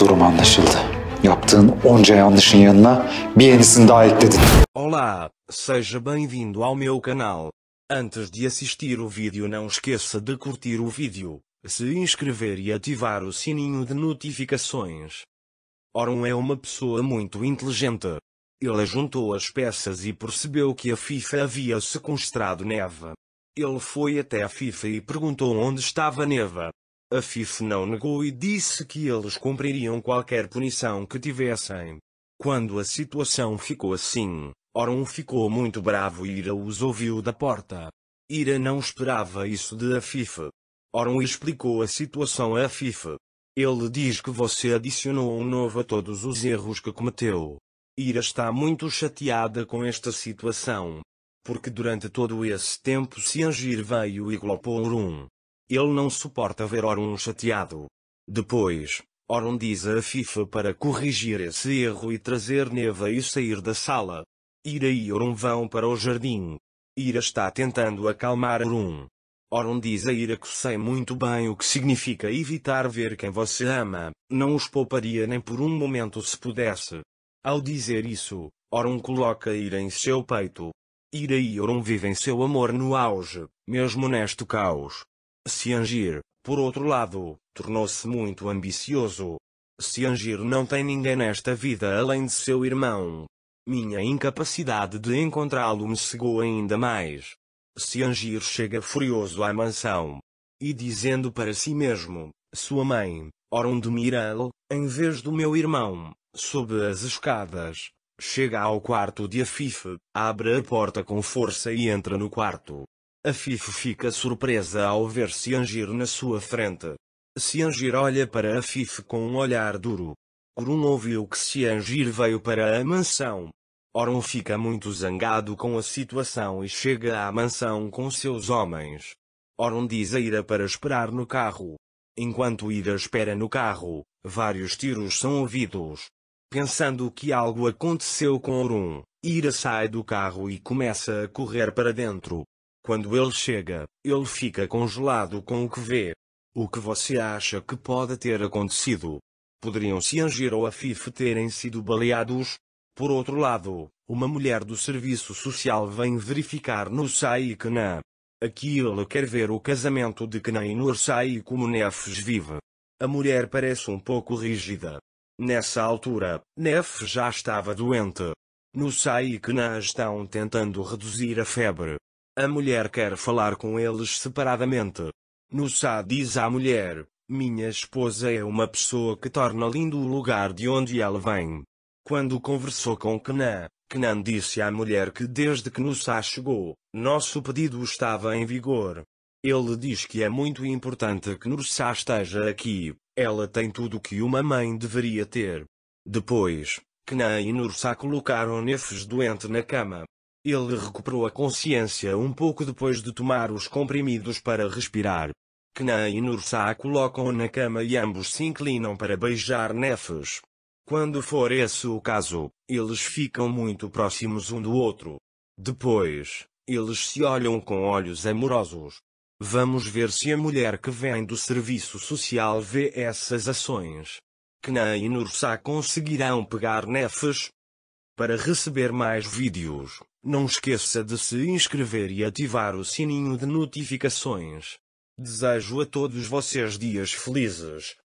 Durum anlaşıldı. Yaptığın onca yanlışın yanına bir yenisini daha ekledin. Olá, seja bem-vindo ao meu canal. Antes de assistir o vídeo não esqueça de curtir o vídeo, se inscrever e ativar o sininho de notificações. Oron é uma pessoa muito inteligente. Ele juntou as peças e percebeu que a FIFA havia sequestrado Neva. Ele foi até a FIFA e perguntou onde estava Neva. A FIF não negou e disse que eles cumpririam qualquer punição que tivessem. Quando a situação ficou assim, Oron ficou muito bravo e Ira os ouviu da porta. Ira não esperava isso de a Fif. Oron explicou a situação a Fif. Ele diz que você adicionou um novo a todos os erros que cometeu. Ira está muito chateada com esta situação. Porque durante todo esse tempo se Angir veio e glopou Orum. Ele não suporta ver Orun chateado. Depois, Orun diz a FIFA para corrigir esse erro e trazer Neva e sair da sala. Ira e Orun vão para o jardim. Ira está tentando acalmar Orun. Orun diz a Ira que sei muito bem o que significa evitar ver quem você ama, não os pouparia nem por um momento se pudesse. Ao dizer isso, Orun coloca Ira em seu peito. Ira e Orun vivem seu amor no auge, mesmo neste caos. Siangir, por outro lado, tornou-se muito ambicioso. Siangir não tem ninguém nesta vida além de seu irmão. Minha incapacidade de encontrá-lo me cegou ainda mais. Siangir chega furioso à mansão. E dizendo para si mesmo, sua mãe, admirá-lo em vez do meu irmão, Sob as escadas, chega ao quarto de Afife, abre a porta com força e entra no quarto. A Fifo fica surpresa ao ver Siangir na sua frente. Siangir olha para a Fifo com um olhar duro. Orun ouviu que Siangir veio para a mansão. Orun fica muito zangado com a situação e chega à mansão com seus homens. Orun diz a Ira para esperar no carro. Enquanto Ira espera no carro, vários tiros são ouvidos. Pensando que algo aconteceu com Orun, Ira sai do carro e começa a correr para dentro. Quando ele chega, ele fica congelado com o que vê. O que você acha que pode ter acontecido? Poderiam se Angir ou Afif terem sido baleados? Por outro lado, uma mulher do serviço social vem verificar no Sai Kenan. Aqui ele quer ver o casamento de Kenan e Nur Sai como Nefes vive. A mulher parece um pouco rígida. Nessa altura, Nef já estava doente. No Sai Kenan estão tentando reduzir a febre. A mulher quer falar com eles separadamente. No Sá diz à mulher: Minha esposa é uma pessoa que torna lindo o lugar de onde ela vem. Quando conversou com Kenan, Kenan disse à mulher que desde que Nussá chegou, nosso pedido estava em vigor. Ele diz que é muito importante que Nussá esteja aqui, ela tem tudo que uma mãe deveria ter. Depois, Kenan e Nursá colocaram Nefes doente na cama, ele recuperou a consciência um pouco depois de tomar os comprimidos para respirar. Knan e Nursa a colocam na cama e ambos se inclinam para beijar Nefes. Quando for esse o caso, eles ficam muito próximos um do outro. Depois, eles se olham com olhos amorosos. Vamos ver se a mulher que vem do serviço social vê essas ações. Knan e Nursa conseguirão pegar Nefes. Para receber mais vídeos, não esqueça de se inscrever e ativar o sininho de notificações. Desejo a todos vocês dias felizes.